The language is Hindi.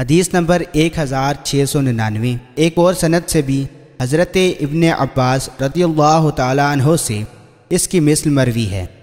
हदीस नंबर एक हज़ार छः सौ निन्यानवे एक और सनत से भी हज़रत इबन अब्बास रदी तहों से इसकी मिसल मरवी है